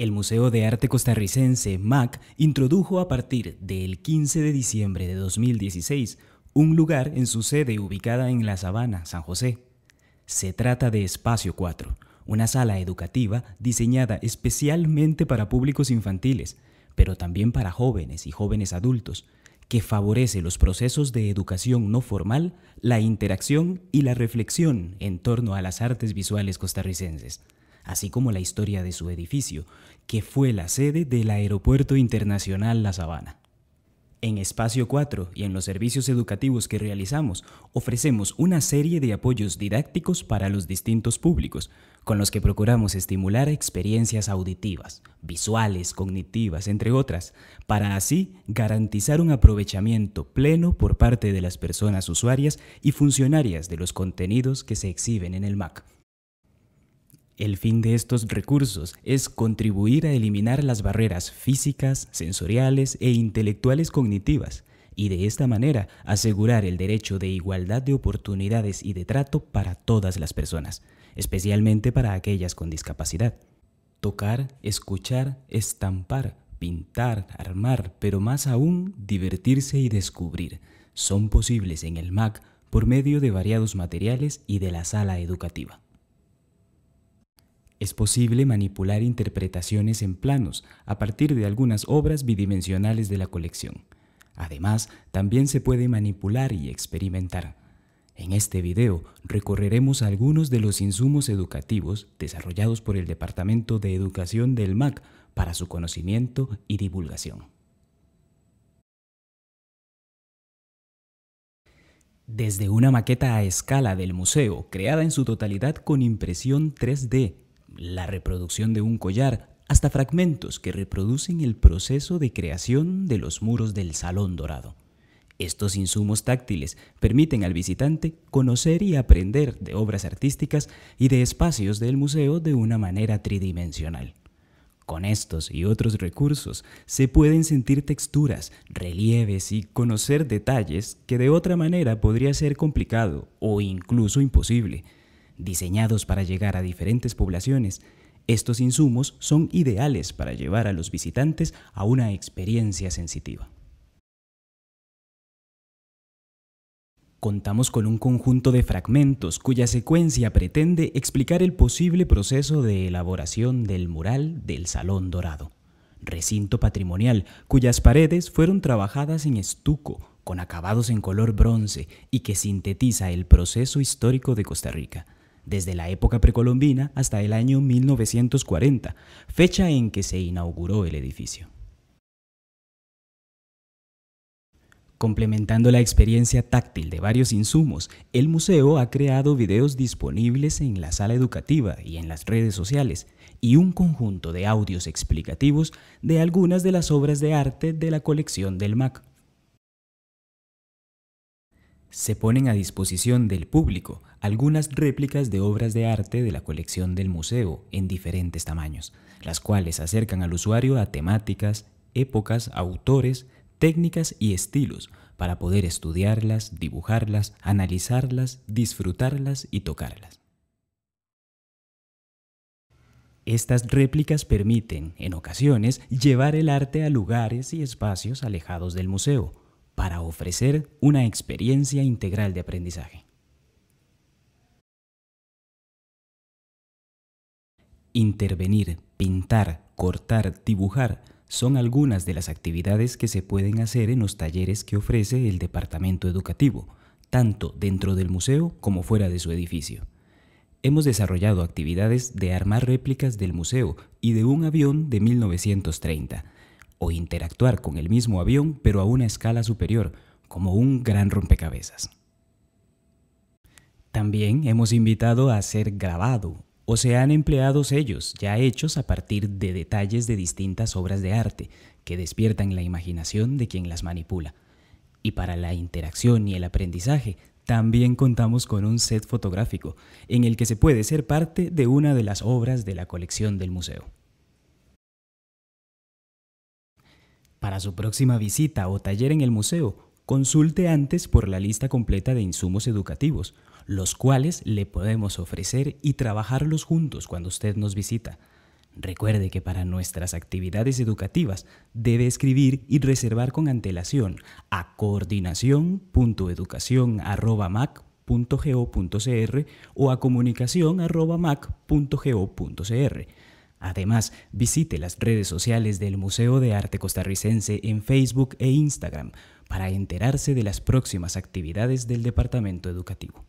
El Museo de Arte Costarricense, MAC, introdujo a partir del 15 de diciembre de 2016 un lugar en su sede ubicada en La Sabana, San José. Se trata de Espacio 4, una sala educativa diseñada especialmente para públicos infantiles, pero también para jóvenes y jóvenes adultos, que favorece los procesos de educación no formal, la interacción y la reflexión en torno a las artes visuales costarricenses así como la historia de su edificio, que fue la sede del Aeropuerto Internacional La Sabana. En Espacio 4 y en los servicios educativos que realizamos, ofrecemos una serie de apoyos didácticos para los distintos públicos, con los que procuramos estimular experiencias auditivas, visuales, cognitivas, entre otras, para así garantizar un aprovechamiento pleno por parte de las personas usuarias y funcionarias de los contenidos que se exhiben en el MAC. El fin de estos recursos es contribuir a eliminar las barreras físicas, sensoriales e intelectuales cognitivas y de esta manera asegurar el derecho de igualdad de oportunidades y de trato para todas las personas, especialmente para aquellas con discapacidad. Tocar, escuchar, estampar, pintar, armar, pero más aún divertirse y descubrir, son posibles en el MAC por medio de variados materiales y de la sala educativa. Es posible manipular interpretaciones en planos a partir de algunas obras bidimensionales de la colección. Además, también se puede manipular y experimentar. En este video recorreremos algunos de los insumos educativos desarrollados por el Departamento de Educación del MAC para su conocimiento y divulgación. Desde una maqueta a escala del museo, creada en su totalidad con impresión 3D la reproducción de un collar, hasta fragmentos que reproducen el proceso de creación de los muros del Salón Dorado. Estos insumos táctiles permiten al visitante conocer y aprender de obras artísticas y de espacios del museo de una manera tridimensional. Con estos y otros recursos se pueden sentir texturas, relieves y conocer detalles que de otra manera podría ser complicado o incluso imposible, diseñados para llegar a diferentes poblaciones, estos insumos son ideales para llevar a los visitantes a una experiencia sensitiva. Contamos con un conjunto de fragmentos cuya secuencia pretende explicar el posible proceso de elaboración del mural del Salón Dorado, recinto patrimonial cuyas paredes fueron trabajadas en estuco con acabados en color bronce y que sintetiza el proceso histórico de Costa Rica desde la época precolombina hasta el año 1940, fecha en que se inauguró el edificio. Complementando la experiencia táctil de varios insumos, el museo ha creado videos disponibles en la sala educativa y en las redes sociales, y un conjunto de audios explicativos de algunas de las obras de arte de la colección del MAC se ponen a disposición del público algunas réplicas de obras de arte de la colección del museo en diferentes tamaños, las cuales acercan al usuario a temáticas, épocas, autores, técnicas y estilos para poder estudiarlas, dibujarlas, analizarlas, disfrutarlas y tocarlas. Estas réplicas permiten, en ocasiones, llevar el arte a lugares y espacios alejados del museo, para ofrecer una experiencia integral de aprendizaje. Intervenir, pintar, cortar, dibujar son algunas de las actividades que se pueden hacer en los talleres que ofrece el departamento educativo, tanto dentro del museo como fuera de su edificio. Hemos desarrollado actividades de armar réplicas del museo y de un avión de 1930 o interactuar con el mismo avión pero a una escala superior, como un gran rompecabezas. También hemos invitado a ser grabado o se han empleado sellos ya hechos a partir de detalles de distintas obras de arte que despiertan la imaginación de quien las manipula. Y para la interacción y el aprendizaje también contamos con un set fotográfico en el que se puede ser parte de una de las obras de la colección del museo. Para su próxima visita o taller en el museo, consulte antes por la lista completa de insumos educativos, los cuales le podemos ofrecer y trabajarlos juntos cuando usted nos visita. Recuerde que para nuestras actividades educativas debe escribir y reservar con antelación a coordinación.educación.mac.go.cr o a comunicación.mac.go.cr Además, visite las redes sociales del Museo de Arte Costarricense en Facebook e Instagram para enterarse de las próximas actividades del Departamento Educativo.